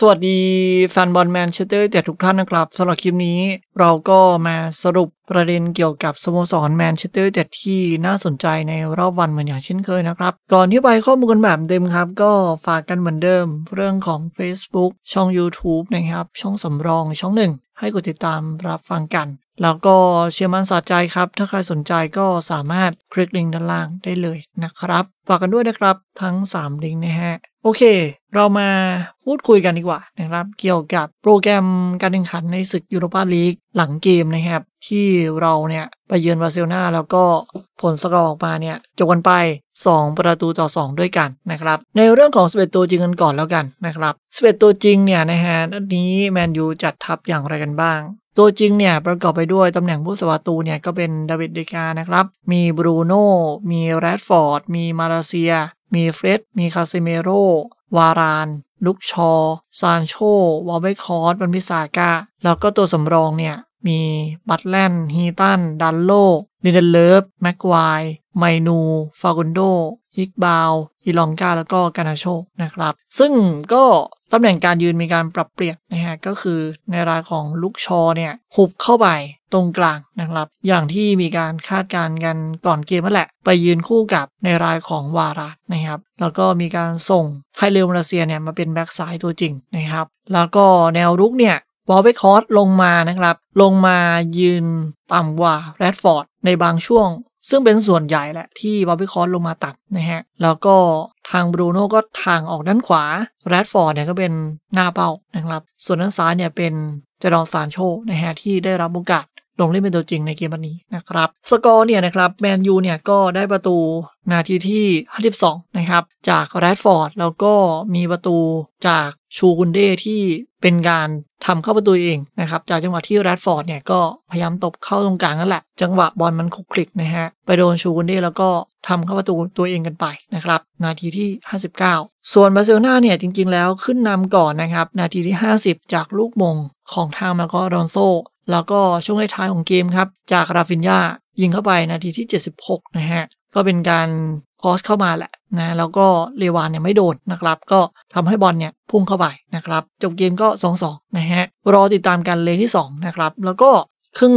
สวัสดีแฟนบอลแมนเชสเตอร์ดตทุกท่านนะครับสำหรับคลิปนี้เราก็มาสรุปประเด็นเกี่ยวกับสโมสรแมนเชสเตอร์ดต่ที่น่าสนใจในรอบวันเหมือนอย่างเช่นเคยนะครับ ก่อนที่ไปข้อมูลกันแบบเต็มครับ ก็ฝากกันเหมือนเดิม เรื่องของ Facebook ช่อง YouTube นะครับ ช่องสำรองช่องหนึ่งให้กดติดตามรับฟังกันแล้วก็เชียร์มันสะใจครับ ถ้าใครสนใจก็สามารถคลิกลิงก์ด้านล่างได้เลยนะครับ ฝากกันด้วยนะครับทั้ง 3 ลิงก์นะฮะ โอเค เรามาพูดคุยกันดีกว่านะครับ เกี่ยวกับโปรแกรมการแข่งขันในศึกยูโรปาลีกหลังเกมนะครับ ที่เราเนี่ยไปเยือนบาร์เซโลนาแล้วก็ผลสกอร์ออกมาเนี่ย จบกันไป 2 ประตูต่อ 2 ด้วยกันนะครับในเรื่องของสเปตัวจริงกันก่อนแล้วกันนะครับสเปตัวจริงเนี่ยนะฮะันี้แมนยูจัดทัพอย่างไรกันบ้างตัวจริงเนี่ยประกอบไปด้วยตำแหน่งผู้สวาตูเนี่ยก็เป็นดาวิดเดกานะครับ มีบรูโน่ มีแรดฟอร์ด มีมาราเซีย มีเฟรดมีคาซิเมโรวารานลุกชอ ซานโชวอลเบคคอร์สบันพิสากาแล้วก็ตัวสำรองเนี่ยมีบัตแลนฮีตันดันโลกนิเดนเลิฟแม็กไว์ไมนูฟากุนโดฮิกบาวอิลองกาแล้วก็กานาโชกนะครับ ซึ่งก็ตำแหน่งการยืนมีการปรับเปลี่ยนนะฮะ ก็คือในรายของลุกชอเนี่ยหุบเข้าไปตรงกลางนะครับ อย่างที่มีการคาดการณ์กันก่อนเกมนั่นแหละ ไปยืนคู่กับในรายของวาระนะครับ แล้วก็มีการส่งไฮเลวมาเลเซียเนี่ย มาเป็นแบ็กซ้ายตัวจริงนะครับ แล้วก็แนวรุกเนี่ยวอลเวคคอร์สลงมานะครับ ลงมายืนต่ำกว่าแรดฟอร์ดในบางช่วง ซึ่งเป็นส่วนใหญ่แหละที่บอลเวคอสลงมาต่ำนะฮะ แล้วก็ทางบรูโน่ก็ทางออกด้านขวาแรดฟอร์ดเนี่ยก็เป็นหน้าเป้านะครับ ส่วนด้านซ้ายเนี่ยเป็นเจดอนซานโชนะฮะ ที่ได้รับโอกาสลงเล่นเป็นตัวจริงในเกมวันนี้นะครับสกอร์เนี่ยนะครับแมนยูเนี่ยก็ได้ประตูนาทีที่52นะครับจากแรดฟอร์ดแล้วก็มีประตูจากชูกุนเดที่เป็นการทำเข้าประตูเองนะครับจากจังหวะที่แรดฟอร์ดเนี่ยก็พยายามตบเข้าตรงกลางนั่นแหละ จังหวะบอลมันคุกคลิกนะฮะ ไปโดนชูวันดี้แล้วก็ทำเข้าประตูตัวเองกันไปนะครับ นาทีที่ 59 ส่วนบาร์เซโลนาเนี่ยจริงๆแล้วขึ้นนำก่อนนะครับ นาทีที่ 50 จากลูกมงของทางมาโกรอนโซแล้วก็ช่วงท้ายของเกมครับ จากราฟินยายิงเข้าไปนาทีที่ 76นะฮะก็เป็นการคอสเข้ามาแหละนะแล้วก็เลวานเนี่ยไม่โดนนะครับ ก็ทำให้บอลเนี่ยพุ่งเข้าไปนะครับ จบเกมก็2อสองนะฮะ รอติดตามกันเลนที่2นะครับ แล้วก็ครึ่ง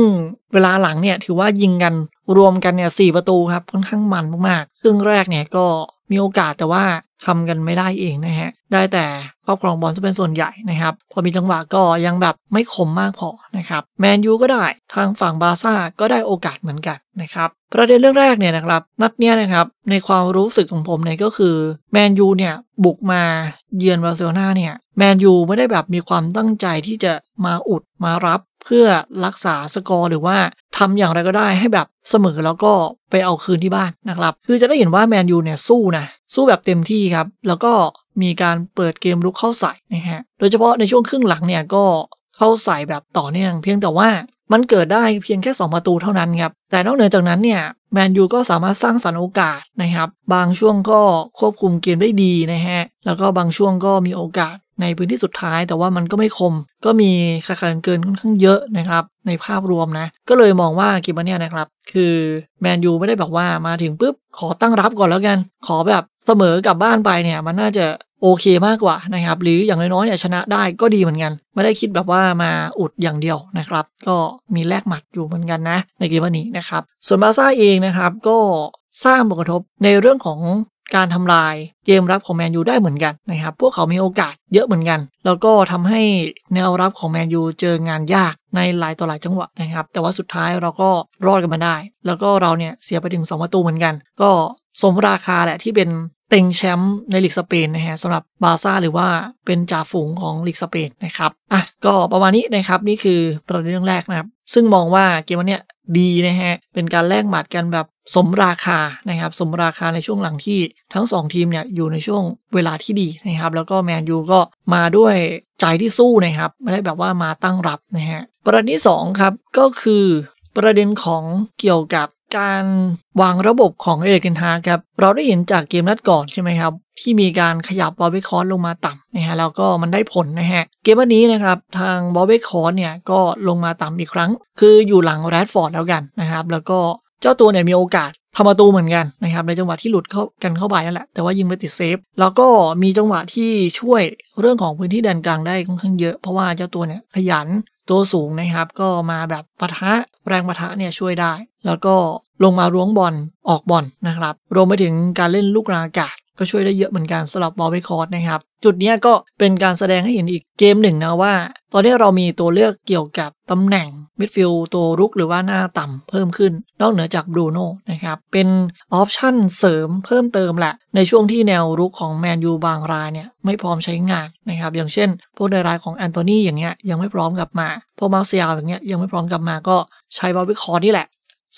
เวลาหลังเนี่ย ถือว่ายิงกันรวมกันเนี่ยสประตูครับค่อนข้างมันมากๆครึ่งแรกเนี่ยก็มีโอกาสแต่ว่าทำกันไม่ได้เองนะฮะ ได้แต่ครอบครองบอลจะเป็นส่วนใหญ่นะครับ พอมีจังหวะก็ยังแบบไม่คมมากพอนะครับแมนยูก็ได้ทางฝั่งบาซ่าก็ได้โอกาสเหมือนกันนะครับประเด็นเรื่องแรกเนี่ยนะครับ นัดเนี้ยนะครับในความรู้สึกของผมเนี่ยก็คือแมนยูเนี่ยบุกมาเยือนบาร์เซโลนาเนี่ยแมนยูไม่ได้แบบมีความตั้งใจที่จะมาอุดมารับ เพื่อรักษาสกอร์หรือว่า ทำอย่างไรก็ได้ให้แบบเสมอแล้วก็ไปเอาคืนที่บ้านนะครับคือจะได้เห็นว่าแมนยูเนี่ยสู้นะสู้แบบเต็มที่ครับ แล้วก็มีการเปิดเกมลุกเข้าใส่นะฮะ โดยเฉพาะในช่วงครึ่งหลังเนี่ยก็เข้าใส่แบบต่อเนื่องเพียงแต่ว่ามันเกิดได้เพียงแค่2ประตูเท่านั้นครับ แต่นอกเหนือจากนั้นเนี่ยแมนยูก็สามารถสร้างสรรค์โอกาสนะครับ บางช่วงก็ควบคุมเกมได้ดีนะฮะ แล้วก็บางช่วงก็มีโอกาสในพื้นที่สุดท้าย แต่ว่ามันก็ไม่คมก็มีคาคะแนนเกินค่อนข้างเยอะนะครับในภาพรวมนะก็เลยมองว่าเกมนี้นะครับ คือแมนยูไม่ได้แบบว่ามาถึงปุ๊บขอตั้งรับก่อนแล้วกันขอแบบเสมอกลับบ้านไปเนี่ยมันน่าจะโอเคมากกว่านะครับ หรืออย่างน้อยๆเนี่ยชนะได้ก็ดีเหมือนกัน ไม่ได้คิดแบบว่ามาอุดอย่างเดียวนะครับ ก็มีแลกหมัดอยู่เหมือนกันนะ ในเกมวันนี้นะครับ ส่วนบาซ่าเองนะครับก็สร้างผลกระทบในเรื่องของการทำลายเกมรับของแมนยูได้เหมือนกันนะครับ พวกเขามีโอกาสเยอะเหมือนกัน แล้วก็ทำให้แนวรับของแมนยูเจองานยากในหลายต่อหลายจังหวะนะครับ แต่ว่าสุดท้ายเราก็รอดกันมาได้ แล้วก็เราเนี่ย เสียไปถึง2ประตูเหมือนกัน ก็สมราคาแหละที่เป็นเต็งแชมป์ในลีกสเปนนะฮะสำหรับบาซ่าหรือว่าเป็นจ่าฝูงของลีกสเปนนะครับ อ่ะก็ประมาณนี้นะครับนี่คือประเด็นเรื่องแรกนะครับซึ่งมองว่าเกมวันนี้ดีนะฮะ เป็นการแลกหมัดกันแบบสมราคานะครับ สมราคาในช่วงหลังที่ทั้ง 2 ทีมเนี่ยอยู่ในช่วงเวลาที่ดีนะครับ แล้วก็แมนยูก็มาด้วยใจที่สู้นะครับ ไม่ได้แบบว่ามาตั้งรับนะฮะ ประเด็นที่2ครับก็คือ ประเด็นของเกี่ยวกับการวางระบบของเอเดนฮาครับ เราได้เห็นจากเกมนัดก่อนใช่ไหมครับที่มีการขยับบอลเวคคอร์ลงมาต่ำนะฮะแล้วก็มันได้ผลนะฮะเกมวันนี้นะครับทางบอลเวคคอร์เนี่ยก็ลงมาต่ำอีกครั้ง คืออยู่หลังแรดฟอร์ดแล้วกันนะครับ แล้วก็เจ้าตัวเนี่ยมีโอกาสทำประตูเหมือนกันนะครับในจังหวะที่หลุดเข้ากันเข้าไปนั่นแหละแต่ว่ายิงไปติดเซฟแล้วก็มีจังหวะที่ช่วยเรื่องของพื้นที่แดนกลางได้ค่อนข้างเยอะเพราะว่าเจ้าตัวเนี่ยขยันตัวสูงนะครับ ก็มาแบบปะทะแรงปะทะเนี่ยช่วยได้ แล้วก็ลงมาล้วงบอลออกบอลนะครับรวมไปถึงการเล่นลูกรางอากาศก็ช่วยได้เยอะเหมือนกันสำหรับวอลเปคอร์ดนะครับ จุดนี้ก็เป็นการแสดงให้เห็นอีกเกมหนึ่งนะว่า ตอนนี้เรามีตัวเลือกเกี่ยวกับตำแหน่ง มิดฟิลด์ตัวรุกหรือว่าหน้าต่ำเพิ่มขึ้นนอกเหนือจากบรูโน่นะครับ เป็นออปชั่นเสริมเพิ่มเติมแหละ ในช่วงที่แนวรุกของแมนยูบางรายเนี่ย ไม่พร้อมใช้งานนะครับอย่างเช่นพวกในรายของแอนโทนีอย่างเงี้ยยังไม่พร้อมกลับมาพวกมาร์เซียลอย่างเงี้ยยังไม่พร้อมกลับมาก็ใช้บอลวิคอร์นี่แหละ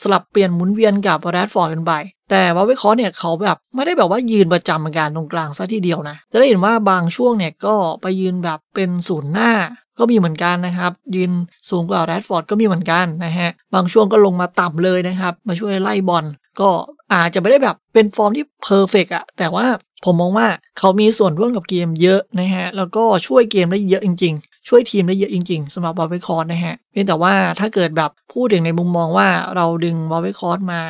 สลับเปลี่ยนหมุนเวียนกับแรดฟอร์ดกันไป แต่ว่าวิเคราะห์เนี่ย เขาแบบไม่ได้แบบว่ายืนประจำการตรงกลางซะทีเดียวนะ จะได้เห็นว่าบางช่วงเนี่ยก็ไปยืนแบบเป็นศูนย์หน้าก็มีเหมือนกันนะครับ ยืนสูงกว่าแรดฟอร์ดก็มีเหมือนกันนะฮะ บางช่วงก็ลงมาต่ำเลยนะครับ มาช่วยไล่บอล ก็อาจจะไม่ได้แบบเป็นฟอร์มที่เพอร์เฟกอะแต่ว่าผมมองว่าเขามีส่วนร่วมกับเกมเยอะนะฮะ แล้วก็ช่วยเกมได้เยอะจริงช่วยทีมได้เยอะจริง ๆสำหรับบอลเวคอร์นะฮะเพียงแต่ว่าถ้าเกิดแบบ พูดถึงในมุมมองว่าเราดึงบอลเวคอร์มา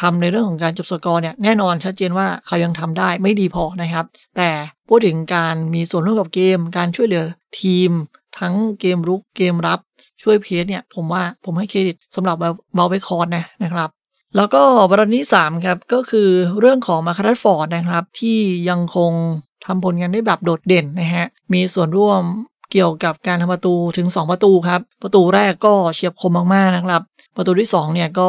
ทำในเรื่องของการจบสกอร์เนี่ยแน่นอนชัดเจนว่าเขายังทำได้ไม่ดีพอนะครับ แต่พูดถึงการมีส่วนร่วมกับเกม การช่วยเหลือทีม ทั้งเกมรุกเกมรับช่วยเพจเนี่ย ผมว่าผมให้เครดิตสำหรับวอลเวคอ์นะนะครับแล้วก็ประเด็นที่3ครับก็คือเรื่องของมาคาร์ฟอร์ดนะครับที่ยังคงทำผลงานได้แบบโดดเด่นนะฮะมีส่วนร่วมเกี่ยวกับการทำประตูถึง 2 ประตูครับ ประตูแรกก็เฉียบคมมาก ๆ นะครับ ประตูที่ 2 เนี่ยก็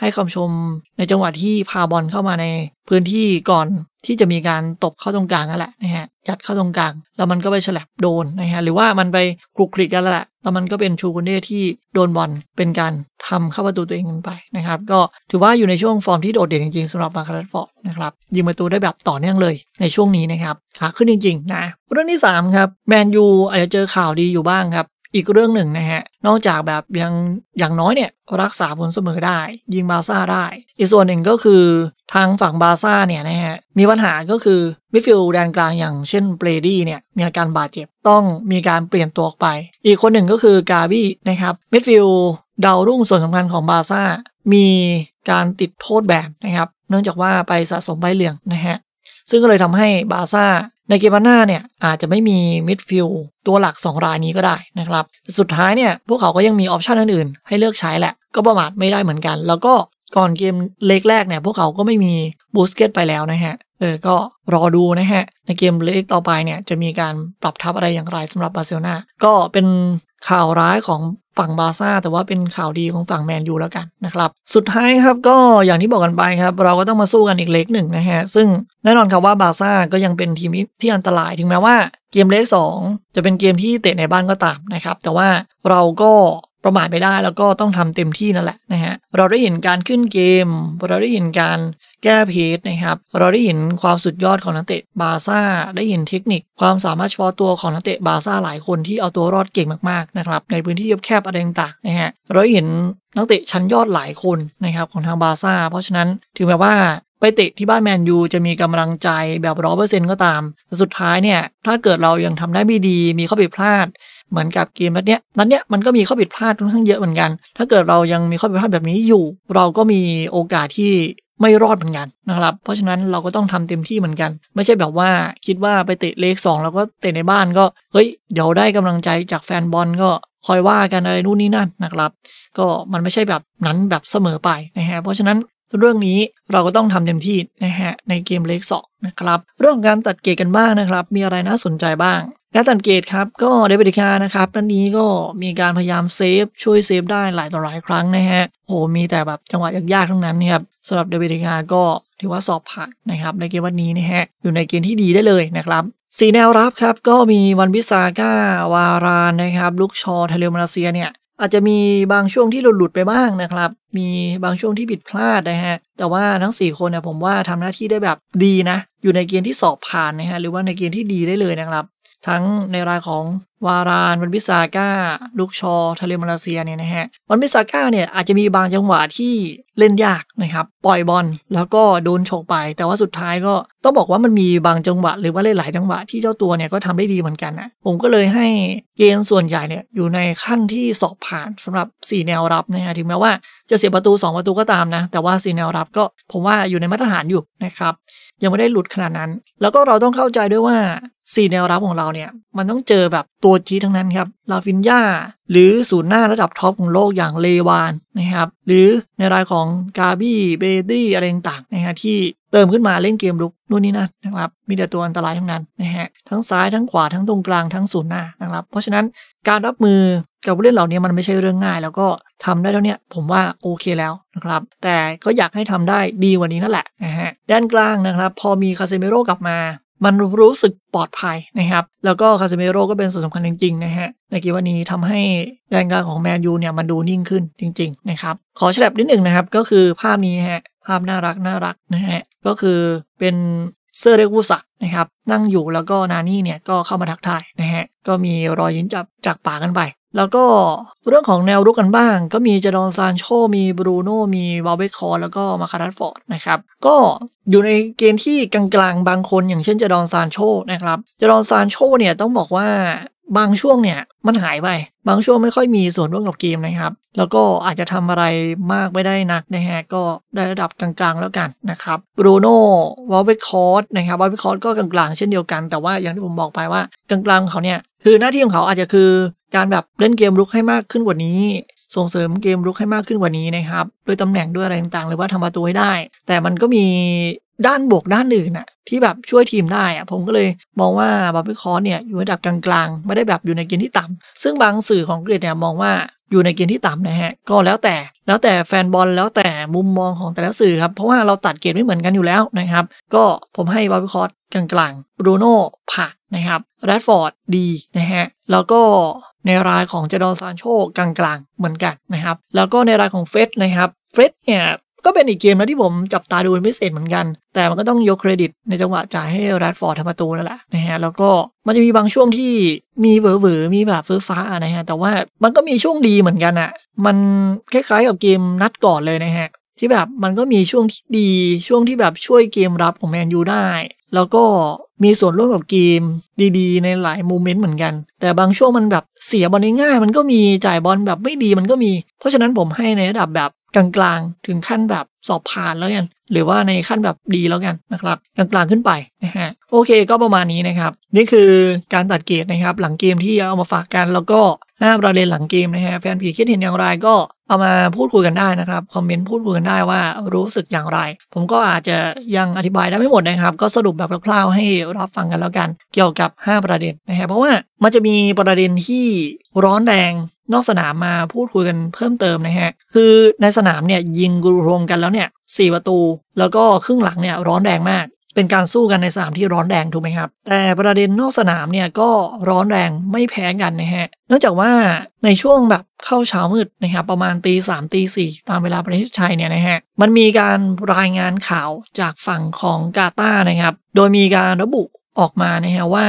ให้คำชมในจังหวะที่พาบอลเข้ามาในพื้นที่ก่อนที่จะมีการตบเข้าตรงกลางนั่นแหละนะฮะยัดเข้าตรงกลาง แล้วมันก็ไปฉลับโดนนะฮะหรือว่ามันไปกรุกกริกกันแล้วแหละแล้วมันก็เป็นชูคุนเน่ที่โดนบอลเป็นการทำเข้าประตูตัวเองกันไป นะครับก็ถือว่าอยู่ในช่วงฟอร์มที่โดดเด่นจริงๆสำหรับมาคาร์ฟอร์ดนะครับยิงประตูได้แบบต่อเนื่องเลยในช่วงนี้นะครับขาขึ้นจริงๆนะเรื่องที่3ครับแมนยูอาจจะเจอข่าวดีอยู่บ้างครับอีกเรื่องหนึ่งนะฮะ นอกจากแบบยังอย่างน้อยเนี่ย รักษาผลเสมอได้ ยิงบาซ่าได้ อีกส่วนหนึ่งก็คือทางฝั่งบาซ่าเนี่ยนะฮะ มีปัญหาก็คือมิดฟิลด์แดนกลางอย่างเช่นเบรดี้เนี่ย มีอาการบาดเจ็บ ต้องมีการเปลี่ยนตัวออกไป อีกคนหนึ่งก็คือกาบี้นะครับมิดฟิลด์ดาวรุ่งส่วนสำคัญของบาซ่ามีการติดโทษแบนนะครับเนื่องจากว่าไปสะสมใบเหลืองนะฮะซึ่งก็เลยทำให้บาซ่าในเกมหน้าเนี่ย อาจจะไม่มีมิดฟิลตัวหลัก 2 รายนี้ก็ได้นะครับ สุดท้ายเนี่ย พวกเขาก็ยังมีออปชันอื่นๆให้เลือกใช้แหละก็ประมาทไม่ได้เหมือนกัน แล้วก็ก่อนเกมเล็กแรกเนี่ย พวกเขาก็ไม่มีบูสเกตไปแล้วนะฮะ เออก็รอดูนะฮะ ในเกมเล็กต่อไปเนี่ย จะมีการปรับทับอะไรอย่างไรสำหรับบาร์เซโลนา ก็เป็นข่าวร้ายของฝั่งบาซ่าแต่ว่าเป็นข่าวดีของฝั่งแมนยูแล้วกันนะครับสุดท้ายครับก็อย่างที่บอกกันไปครับเราก็ต้องมาสู้กันอีกเล็กหนึ่งนะฮะซึ่งแน่นอนครับว่าบาซ่าก็ยังเป็นทีมที่อันตรายถึงแม้ว่า เกมเล็ก2จะเป็นเกมที่เตะในบ้านก็ตามนะครับแต่ว่าเราก็ประมาทไม่ได้แล้วก็ต้องทำเต็มที่นั่นแหละนะฮะเราได้เห็นการขึ้นเกม เราได้เห็นการแก้เพจนะครับ เราได้เห็นความสุดยอดของนักเตะบาซ่าได้เห็นเทคนิค ความสามารถเฉพาะตัวของนักเตะบาซ่าหลายคนที่เอาตัวรอดเก่งมากๆนะครับในพื้นที่แคบๆอะไรต่างๆนะฮะเราได้เห็นนักเตะชั้นยอดหลายคนนะครับของทางบาซ่าเพราะฉะนั้นถึงแม้ว่าไปเตะที่บ้านแมนยูจะมีกำลังใจแบบร้อเปอร์เซ็นต์ก็ตามแต่สุดท้ายเนี่ย ถ้าเกิดเรายังทำได้ไม่ดีมีข้อผิดพลาดเหมือนกับเกมนัดเนี้ยนัดเนี้ยมันก็มีข้อผิดพลาดค่อนข้างเยอะเหมือนกัน ถ้าเกิดเรายังมีข้อผิดพลาดแบบนี้อยู่เราก็มีโอกาสที่ไม่รอดเหมือนกันนะครับ เพราะฉะนั้นเราก็ต้องทำเต็มที่เหมือนกัน ไม่ใช่แบบว่าคิดว่าไปเตะเลขงแล้วก็เตะในบ้านก็เฮ้ยเดี๋ยวได้กำลังใจจากแฟนบอลก็คอยว่ากันอะไรนู่นนี่นั่นนะครับ ก็มันไม่ใช่แบบนั้นแบบเสมอไปนะฮะเพราะฉะนั้นเรื่องนี้เราก็ต้องทำเต็มที่นะฮะในเกมเล็กสองนะครับเรื่องการตัดเกตกันบ้างนะครับ มีอะไรน่าสนใจบ้างการตัดเกตครับก็เดวิดคานะครับนั้นนี้ก็มีการพยายามเซฟช่วยเซฟ ได้หลายต่อหลายครั้งนะฮะโหมีแต่แบบจังหวะยากๆทั้งนั้นนครับสำหรับเดวิดคาก็ถือว่าสอบผ่านนะครับในเกมวันนี้นะฮะอยู่ในเกณฑ์ที่ดีได้เลยนะครับสีแนวรับครับก็มีวันพิซาก้าวารานนะครับลูกชอเทเลมาเซียเนี่ยอาจจะมีบางช่วงที่หลุดไปบ้างนะครับ มีบางช่วงที่ผิดพลาดนะฮะ แต่ว่าทั้ง4คนเนี่ยผมว่าทำหน้าที่ได้แบบดีนะ อยู่ในเกณฑ์ที่สอบผ่านนะฮะ หรือว่าในเกณฑ์ที่ดีได้เลยนะครับทั้งในรายของวารานวันพิสาก้า ลูกชอทะเลมาเลเซียเนี่ยนะฮะวันพิสาก้าเนี่ยอาจจะมีบางจังหวะที่เล่นยากนะครับ ปล่อยบอลแล้วก็โดนฉกไป แต่ว่าสุดท้ายก็ต้องบอกว่ามันมีบางจังหวะ หรือว่าหลายๆ จังหวะ ที่เจ้าตัวเนี่ย ก็ทำได้ดีเหมือนกันนะ ผมก็เลยให้เกณฑ์ส่วนใหญ่เนี่ยอยู่ในขั้นที่สอบผ่าน สำหรับ4แนวรับนะฮะ ถึงแม้ว่าจะเสียประตู 2 ประตูก็ตามนะ แต่ว่า4แนวรับก็ผมว่าอยู่ในมาตรฐานอยู่นะครับ ยังไม่ได้หลุดขนาดนั้น แล้วก็เราต้องเข้าใจด้วยว่าสี่แนวรับของเราเนี่ยมันต้องเจอแบบตัวจีทั้งนั้นครับลาฟินยาหรือศูนย์หน้าระดับท็อปของโลกอย่างเลวานนะครับหรือในรายของกาบี้เบดรี้อะไรต่างๆนะฮะที่เติมขึ้นมาเล่นเกมลุกนู่นนี่นั่นนะครับมีแต่ตัวอันตรายทั้งนั้นนะฮะทั้งซ้ายทั้งขวาทั้งตรงกลางทั้งศูนย์หน้านะครับเพราะฉะนั้นการรับมือกับผู้เล่นเหล่านี้มันไม่ใช่เรื่องง่าย แล้วก็ทำได้แล้วเนี่ยผมว่าโอเคแล้วนะครับแต่ก็อยากให้ทำได้ดีกว่านี้นั่นแหละนะฮะด้านกลางนะครับพอมีคาเซเมโรกลับมามันรู้สึกปลอดภัยนะครับ แล้วก็คาซิเมโร่ก็เป็นส่วนสำคัญจริงๆนะฮะในกีวันนี้ทำให้แรนกลางของแมนยูเนี่ยมันดูนิ่งขึ้นจริงๆ นะครับ ขอแฉลแบนิดหนึ่งนะครับ ก็คือภาพนี้ฮะ ภาพน่ารักน่ารักนะฮะ ก็คือเป็นเซอร์เรกูสัตนะครับ นั่งอยู่แล้วก็นานี่เนี่ย ก็เข้ามาทักทายนะฮะ ก็มีรอยยิ้มจับจากปากกันไปแล้วก็เรื่องของแนวรุกกันบ้างก็มีเจดอนซานโชมีบรูโน่มีวลเบคคอร์แล้วก็มาคารัตฟอร์ดนะครับ ก็อยู่ในเกมที่กลางๆบางคน อย่างเช่นเจดอนซานโชนะครับเจดอนซานโชเนี่ยต้องบอกว่าบางช่วงเนี่ยมันหายไป บางช่วงไม่ค่อยมีส่วนร่วมกับเกมนะครับ แล้วก็อาจจะทำอะไรมาก ไม่ได้นักนะฮะก็ได้ระดับกลาง ๆ แล้วกันนะครับบรูโน่วอลเปคอร์สนะครับวอลเปคอร์สก็กลางๆเช่นเดียวกัน แต่ว่าอย่างที่ผมบอกไปว่ากลางๆเขาเนี่ยคือหน้าที่ของเขาอาจจะคือการแบบเล่นเกมรุกให้มากขึ้นกว่านี้ ส่งเสริมเกมรุกให้มากขึ้นกว่านี้นะครับด้วยตำแหน่งด้วยอะไรต่างๆหรือว่าทำประตูให้ได้ แต่มันก็มีด้านบวกด้านนึ่นน่ะ ที่แบบช่วยทีมได้อะผมก็เลยมองว่าบาร์บีคอสเนี่ยอยู่ระดับกลางๆไม่ได้แบบอยู่ในเกณฑ์ที่ต่ำ ซึ่งบางสื่อของกรีกฤเนี่ยมองว่าอยู่ในเกณฑ์ที่ต่ำนะฮะก็แล้วแต่แล้วแต่แฟนบอลแล้วแต่มุมมองของแต่ละสื่อครับเพราะว่าเราตัดเกณฑ์ไม่เหมือนกันอยู่แล้วนะครับ ก็ผมให้บาร์บีคอสกลางๆบรูโน่ผ่านนะครับแรดฟอร์ดดีนะฮะแล้วก็ในรายของเจดอนซานโชกลาง ๆ เหมือนกันนะครับ แล้วก็ในรายของเฟสนะครับเฟสเนี่ยก็เป็นอีกเกมนะที่ผมจับตาดูเป็นพิเศษเหมือนกัน แต่มันก็ต้องยกเครดิตในจังหวะจ่ายให้รัดฟอร์ดทำประตูนั่นแหละนะฮะ แล้วก็มันจะมีบางช่วงที่มีเบอเบมีแบบเฟื้ฟ้านะฮะ แต่ว่ามันก็มีช่วงดีเหมือนกันอะ่ะ มันคล้ายๆกับเกมนัดก่อนเลยนะฮะ ที่แบบมันก็มีช่วงที่ดีช่วงที่แบบช่วยเกมรับของแมนยูได้แล้วก็มีส่วนร่วมกับเกม ดี ๆ ในหลายโมเมนต์เหมือนกัน แต่บางช่วงมันแบบเสียบอลง่ายมันก็มีจ่ายบอลแบบไม่ดีมันก็มี เพราะฉะนั้นผมให้ในระดับแบบกลางๆถึงขั้นแบบสอบผ่านแล้วกัน หรือว่าในขั้นแบบดีแล้วกันนะครับกลางๆขึ้นไปนะฮะโอเค ก็ประมาณนี้นะครับ นี่คือการตัดเกรดนะครับ หลังเกมที่เอามาฝากกันแล้วก็ห้าประเด็นหลังเกมนะฮะแฟนผีคิดเห็นอย่างไร ก็เอามาพูดคุยกันได้นะครับคอมเมนต์พูดคุยกันได้ว่ารู้สึกอย่างไร ผมก็อาจจะยังอธิบายได้ไม่หมดนะครับ ก็สรุปแบบคร่าวๆให้รับฟังกันแล้วกัน เกี่ยวกับ 5 ประเด็นนะฮะเพราะว่ามันจะมีประเด็นที่ร้อนแรงนอกสนามมาพูดคุยกันเพิ่มเติมนะฮะคือในสนามเนี่ย ยิงกรวมกันแล้วเนี่ยสี่ประตู แล้วก็ครึ่งหลังเนี่ยร้อนแรงมากเป็นการสู้กันในสนามที่ร้อนแรงถูกไหมครับ แต่ประเด็นนอกสนามเนี่ยก็ร้อนแรงไม่แพ้กันนะฮะเนื่องจากว่าในช่วงแบบเข้าเช้ามืดนะครับประมาณตีสามตีสี่ตามเวลาประเทศไทยเนี่ยนะฮะมันมีการรายงานข่าวจากฝั่งของกาตานะครับ โดยมีการระบุออกมานะฮะว่า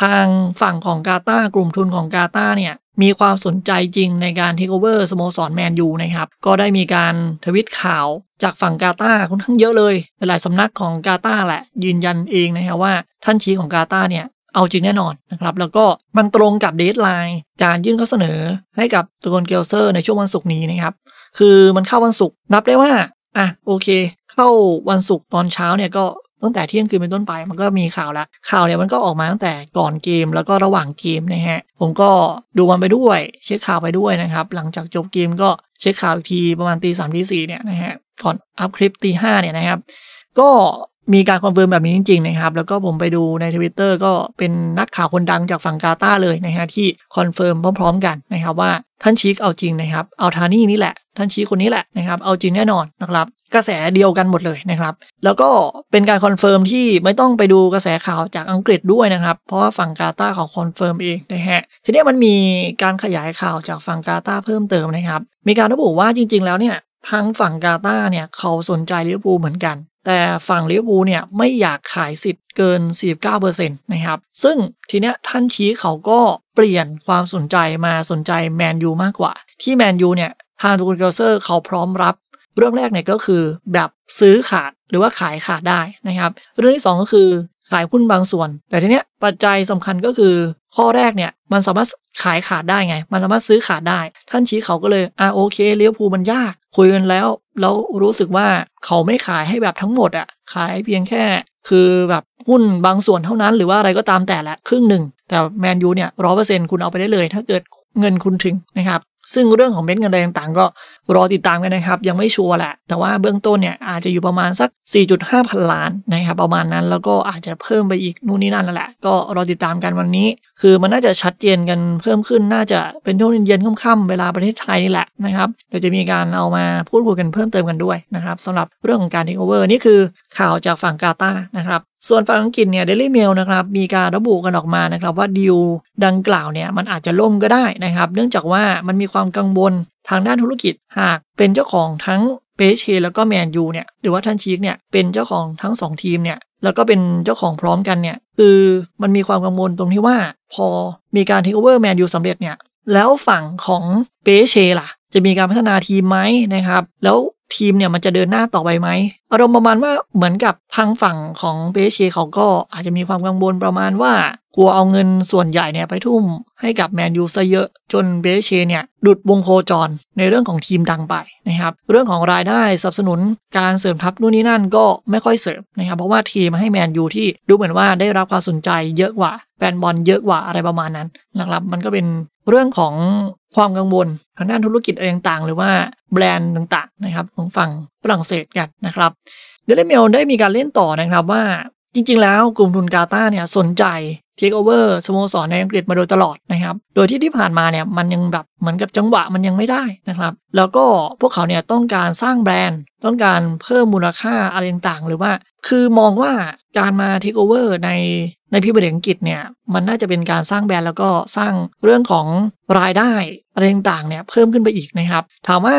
ทางฝั่งของกาตากลุ่มทุนของกาตาเนี่ยมีความสนใจจริงในการเทคโอเวอร์สโมสรแมนยูนะครับก็ได้มีการทวิตข่าวจากฝั่งกาตาค่อนข้างเยอะเลย หลายสำนักของกาตาแหละ ยืนยันเองนะฮะว่า ท่านชี้ของกาตาเนี่ยเอาจริงแน่นอนนะครับแล้วก็มันตรงกับเดทไลน์ การยื่นข้อเสนอให้กับตัวคนเกลเซอร์ ในช่วงวันศุกร์นี้นะครับคือมันเข้าวันศุกร์นับได้ว่าอ่ะโอเค เข้าวันศุกร์ตอนเช้าเนี่ยก็ตั้งแต่เที่ยงคืนเป็นต้นไปมันก็มีข่าวละข่าวเนี่ยมันก็ออกมาตั้งแต่ก่อนเกมแล้วก็ระหว่างเกมนะฮะผมก็ดูมันไปด้วยเช็คข่าวไปด้วยนะครับหลังจากจบเกมก็เช็คข่าวอีกทีประมาณตีสามตีสี่เนี่ยนะฮะก่อนอัพคลิปตีห้าเนี่ยนะครับ ก็มีการคอนเฟิร์มแบบนี้จริง ๆนะครับ แล้วก็ผมไปดูในทวิตเตอร์ก็เป็นนักข่าวคนดังจากฝั่งกาตาเลยนะฮะที่คอนเฟิร์มพร้อมๆ กันนะครับว่า ท่านชีคเอาจริงนะครับเอาทานี่นี่แหละ ท่านชีคคนนี้แหละนะครับเอาจริงแน่นอนนะครับกระแสเดียวกันหมดเลยนะครับแล้วก็เป็นการคอนเฟิร์มที่ไม่ต้องไปดูกระแสข่าวจากอังกฤษด้วยนะครับเพราะว่าฝั่งกาตาเขาคอนเฟิร์มเองนะฮะทีนี้มันมีการขยายข่าวจากฝั่งกาตาเพิ่มเติมนะครับ มีการระบุว่าจริง ๆ แล้วเนี่ยทางฝั่งกาตาเนี่ยเขาสนใจลิเวอร์พูลเหมือนกัน แต่ฝั่งลิเวอร์พูลเนี่ยไม่อยากขายสิทธิ์เกิน 49%นะครับ ซึ่งทีเนี้ยท่านชี้เขาก็เปลี่ยนความสนใจมาสนใจแมนยูมากกว่า ที่แมนยูเนี่ยทางทูนเกลเซอร์เขาพร้อมรับ เรื่องแรกเนี่ยก็คือแบบซื้อขาดหรือว่าขายขาดได้นะครับ เรื่องที่2ก็คือขายหุ้นบางส่วน แต่ทีเนี้ยปัจจัยสำคัญก็คือข้อแรกเนี่ยมันสามารถขายขาดได้ไง มันสามารถซื้อขาดได้ ท่านชี้เขาก็เลยอ่าโอเคเลี้ยวภูมันยากคุยกันแล้วแล้วรู้สึกว่าเขาไม่ขายให้แบบทั้งหมดอะ่ะขายเพียงแค่คือแบบหุ้นบางส่วนเท่านั้นหรือว่าอะไรก็ตามแต่ละครึ่งหนึ่งแต่แมนยูเนี่ยร้อเปอร์เซ็นต์คุณเอาไปได้เลยถ้าเกิดเงินคุณถึงนะครับซึ่งเรื่องของเม็ดเงินอะไรต่างๆก็รอติดตามกันนะครับยังไม่ชัวร์แหละ แต่ว่าเบื้องต้นเนี่ยอาจจะอยู่ประมาณสัก 4.5 พันล้านนะครับประมาณนั้นแล้วก็อาจจะเพิ่มไปอีกนู่นนี่นั่นนั่นแหละ ก็รอติดตามกันวันนี้ คือมันน่าจะชัดเจนกันเพิ่มขึ้นน่าจะเป็นช่วงเย็นๆ ค่ำๆเวลาประเทศไทยนี่แหละนะครับเดี๋ยวจะมีการเอามาพูดคุยกันเพิ่มเติมกันด้วยนะครับสำหรับเรื่องของการิ้งโอเวอร์นี่คือข่าวจากฝั่งกาตานะครับส่วนฝั่งอังกฤษเนี่ยเดลี่เมลนะครับมีการระบุกันออกมานะครับว่าดีลดังกล่าวเนี่ยมันอาจจะล่มก็ได้นะครับเนื่องจากว่ามันมีความกังวลทางด้านธุรกิจ หากเป็นเจ้าของทั้งเปเชแล้วก็แมนยูเนี่ยหรือว่าท่านชีกเนี่ยเป็นเจ้าของทั้ง2ทีมเนี่ยแล้วก็เป็นเจ้าของพร้อมกันเนี่ยคือมันมีความกังวลตรงที่ว่าพอมีการเทคเวอร์แมนยูสำเร็จเนี่ยแล้วฝั่งของเปเชล่ะ จะมีการพัฒนาทีมไหมนะครับ แล้วทีมเนี่ยมันจะเดินหน้าต่อไปไหมารมณ์ประมาณว่าเหมือนกับทางฝั่งของเบเชเขา ก็อาจจะมีความกังวลประมาณว่า กลัวเอาเงินส่วนใหญ่เนี่ยไปทุ่มให้กับแมนยูซะเยอะ จนเบเชเนี่ย ดุดวงโคจรในเรื่องของทีมดังไปนะครับ เรื่องของรายได้สนับสนุนการเสริมทัพนู่นนี่นั่นก็ไม่ค่อยเสริมนะครับ เพราะว่าทีมให้แมนยูที่ดูเหมือนว่าได้รับความสนใจเยอะกว่าแฟนบอลเยอะกว่าอะไรประมาณนั้นนะครับมันก็เป็นเรื่องของความกังวลทางด้านธุรกิจอะไรต่างๆหรือว่าแบรนด์ต่างๆนะครับของฝั่งฝรั่งเศสกันนะครับเดลเมลได้มีการเล่นต่อนะครับว่า จริงๆแล้วกลุ่มทุนกาตาเนี่ยสนใจเทคโอเวอร์สโมสรในอังกฤษมาโดยตลอดนะครับ โดยที่ที่ผ่านมาเนี่ย มันยังแบบ เหมือนกับจังหวะมันยังไม่ได้นะครับ แล้วก็พวกเขาเนี่ยต้องการสร้างแบรนด์ต้องการเพิ่มมูลค่าอะไรต่างๆ หรือว่า คือมองว่าการมาเทคโอเวอร์ในในพิบัติอังกฤษเนี่ย มันน่าจะเป็นการสร้างแบรนด์แล้วก็สร้างเรื่องของรายได้อะไรต่างๆเนี่ยเพิ่มขึ้นไปอีกนะครับถามว่า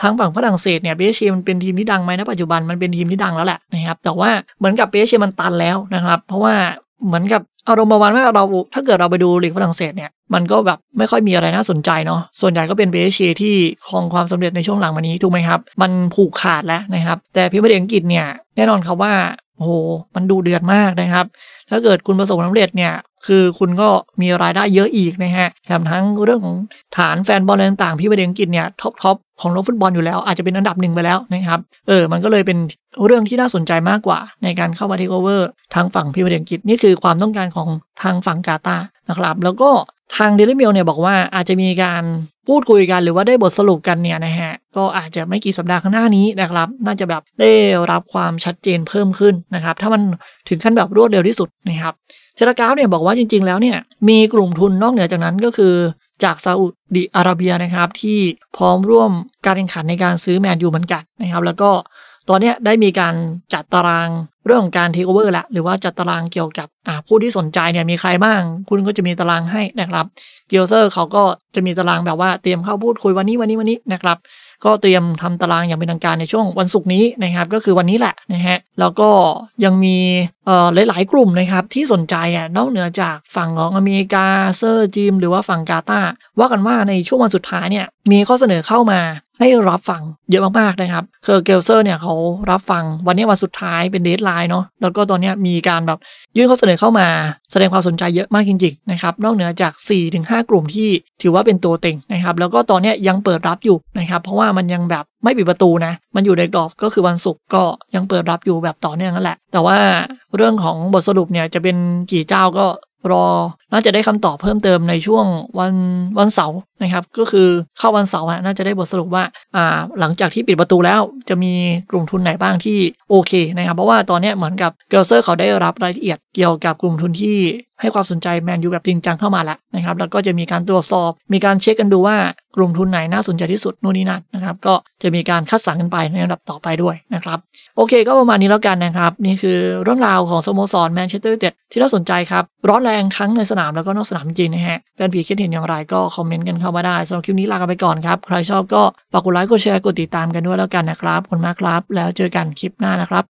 ทางฝั่งฝรั่งเศสเนี่ยเบเชมันเป็นทีมที่ดังไหมนะปัจจุบันมัน เป็นทีมที่ดังแล้วแหละนะครับ แต่ว่าเหมือนกับเบเชมันตันแล้วนะครับเพราะว่าเหมือนกับ อารมณ์ประมาณว่าเราถ้าเกิดเราไปดูลีกฝรั่งเศสเนี่ยมันก็แบบ ไม่ค่อยมีอะไรน่าสนใจเนาะส่วนใหญ่ก็เป็นเบสเชียที่ครองความสำเร็จในช่วงหลังมานี้ ถูกไหมครับ มันผูกขาดแล้วนะครับ แต่พิมพ์เอังกฤษเนี่ย แน่นอนครับว่าโอ้โห มันดูเดือดมากนะครับ ถ้าเกิดคุณประสบความสำเร็จเนี่ยคือคุณก็มีรายได้เยอะอีกนะฮะแถมทั้งเรื่องของ ฐานแฟนบอลอะไรต่างๆ พี่ประเด็นงกิจเนี่ย ท็อปทอปของโลกฟุตบอลอยู่แล้วอาจจะเป็นอันดับหนึ่งไปแล้วนะครับ เออมันก็เลยเป็นเรื่องที่น่าสนใจมากกว่า ในการเข้ามาเทคโอเวอร์ทางฝั่งพ่ประเด็นงกิจนี่คือความต้องการของทางฝั่งกาตานะครับ แล้วก็ทางเดลิเมลเนี่ยบอกว่าอาจจะมีการพูดคุยกันหรือว่าได้บทสรุปกันเนี่ยนะฮะก็อาจจะไม่กี่สัปดาห์ข้างหน้านี้นะครับ น่าจะแบบได้รับความชัดเจนเพิ่มขึ้นนะครับ ถ้ามันถึงขั้นแบบรวดเร็วที่สุดนะครับเทเลกราฟเนี่ยบอกว่าจริงๆ แล้วเนี่ยมีกลุ่มทุนนอกเหนือจากนั้นก็คือจากซาอุดีอาระเบียนะครับที่พร้อมร่วมการแข่งขันในการซื้อแมนยูเหมือนกันนะครับแล้วก็ตอนนี้ได้มีการจัดตารางเรื่องของการเทคโอเวอร์ละหรือว่าจัดตารางเกี่ยวกับผู้ที่สนใจเนี่ยมีใครบ้าง คุณก็จะมีตารางให้ นะครับเกียวเซอร์เขาก็จะมีตารางแบบว่า เตรียมเข้าพูดคุยวันนี้วันนี้วันนี้นะครับก็เตรียมทำตารางอย่างเป็นทางการในช่วงวันศุกร์นี้นะครับก็คือวันนี้แหละนะฮะแล้วก็ยังมีเอ่อหลายๆ กลุ่มนะครับที่สนใจอ่ะนอกเหนือจากฝั่งของอเมริกาเซอร์จิมหรือว่าฝั่งกาตาว่ากันว่าในช่วงวันสุดท้ายเนี่ยมีข้อเสนอเข้ามาให้รับฟังเยอะมากๆนะครับ เคอร์เกลเซอร์เนี่ยเขารับฟังวันนี้วันสุดท้ายเป็นเดทไลน์เนาะ แล้วก็ตอนนี้มีการแบบยื่นข้อเสนอเข้ามาแสดงความสนใจเยอะมากจริง ๆนะครับ นอกเหนือจาก 4-5 กลุ่มที่ถือว่าเป็นตัวเต็งนะครับ แล้วก็ตอนนี้ยังเปิดรับอยู่นะครับ เพราะว่ามันยังแบบไม่ปิดประตูนะ มันอยู่ในกรอบก็คือวันศุกร์ก็ยังเปิดรับอยู่แบบต่อเนื่องนั่นแหละ แต่ว่าเรื่องของบทสรุปเนี่ยจะเป็นกี่เจ้าก็รอน่าจะได้คำตอบเพิ่มเติมในช่วงวันวันเสาร์นะครับก็คือเข้าวันเสาร์น่าจะได้บทสรุปว่าอ่า หลังจากที่ปิดประตูแล้วจะมีกลุ่มทุนไหนบ้างที่โอเคนะครับ เพราะว่าตอนนี้เหมือนกับเกลเซอร์เขาได้รับรายละเอียดเกี่ยวกับกลุ่มทุนที่ให้ความสนใจ แมนยูแบบจริงจังเข้ามาแล้วนะครับแล้วก็จะมีการตรวจสอบ มีการเช็คกันดูว่ากลุ่มทุนไหนน่าสนใจที่สุดนู่นนี่นั่นนะครับก็จะมีการคัดสรรกันไปในลำดับต่อไปด้วยนะครับโอเคก็ประมาณนี้แล้วกันนะครับนี่คือเรื่องราวของสโมสรแมนเชสเตอร์ยูไนเต็ดที่น่าสนใจครับร้อนแรงทั้งในสนาามแล้วก็นอกสนามจริงนะฮะแฟนเพจคิดเห็นอย่างไรก็คอมเมนต์กันเข้ามาได้สำหรับคลิปนี้ลากันไปก่อนครับ ใครชอบก็ฝากกดไลค์กดแชร์กดติดตามกันด้วยแล้วกันนะครับบคุณมากครับ แล้วเจอกันคลิปหน้านะครับ